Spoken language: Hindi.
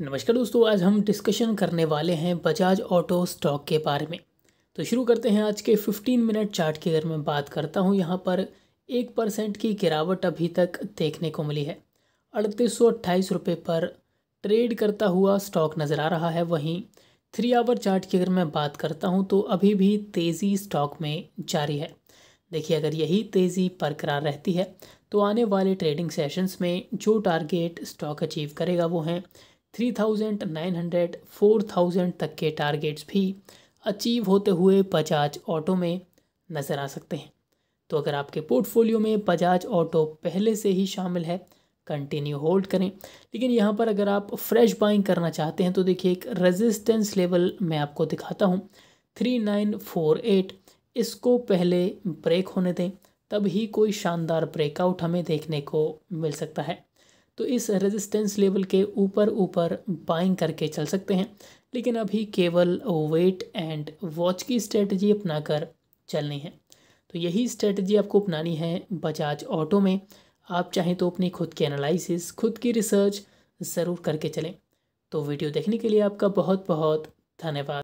नमस्कार दोस्तों आज हम डिस्कशन करने वाले हैं बजाज ऑटो स्टॉक के बारे में तो शुरू करते हैं आज के 15 मिनट चार्ट की अगर मैं बात करता हूँ यहाँ पर एक परसेंट की गिरावट अभी तक देखने को मिली है अड़तीस सौ अट्ठाईस रुपये पर ट्रेड करता हुआ स्टॉक नज़र आ रहा है वहीं थ्री आवर चार्ट की अगर मैं बात करता हूँ तो अभी भी तेज़ी स्टॉक में जारी है देखिए अगर यही तेज़ी बरकरार रहती है तो आने वाले ट्रेडिंग सेशंस में जो टारगेट स्टॉक अचीव करेगा वो हैं three thousand nine hundred four thousand तक के टारगेट्स भी अचीव होते हुए बजाज ऑटो में नज़र आ सकते हैं तो अगर आपके पोर्टफोलियो में बजाज ऑटो पहले से ही शामिल है कंटिन्यू होल्ड करें लेकिन यहाँ पर अगर आप फ्रेश बाइंग करना चाहते हैं तो देखिए एक रेजिस्टेंस लेवल मैं आपको दिखाता हूँ थ्री नाइन फोर एट इसको पहले ब्रेक होने दें तब ही कोई शानदार ब्रेकआउट हमें देखने को मिल सकता है तो इस रेजिस्टेंस लेवल के ऊपर ऊपर बाइंग करके चल सकते हैं लेकिन अभी केवल वेट एंड वॉच की स्ट्रेटजी अपनाकर चलनी है तो यही स्ट्रेटजी आपको अपनानी है बजाज ऑटो में आप चाहें तो अपनी खुद की एनालिसिस खुद की रिसर्च ज़रूर करके चलें तो वीडियो देखने के लिए आपका बहुत बहुत धन्यवाद